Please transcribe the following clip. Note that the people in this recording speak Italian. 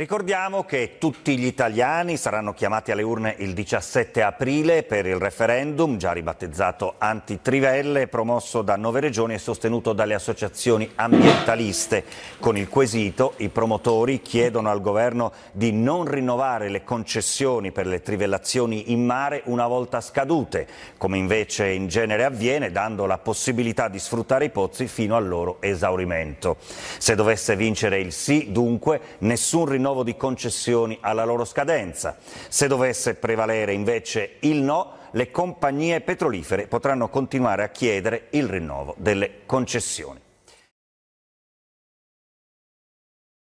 Ricordiamo che tutti gli italiani saranno chiamati alle urne il 17 aprile per il referendum, già ribattezzato Antitrivelle, promosso da nove regioni e sostenuto dalle associazioni ambientaliste. Con il quesito i promotori chiedono al governo di non rinnovare le concessioni per le trivellazioni in mare una volta scadute, come invece in genere avviene, dando la possibilità di sfruttare i pozzi fino al loro esaurimento. Se dovesse vincere il sì, dunque, nessun rinnovo rinnovo di concessioni alla loro scadenza. Se dovesse prevalere invece il no, le compagnie petrolifere potranno continuare a chiedere il rinnovo delle concessioni.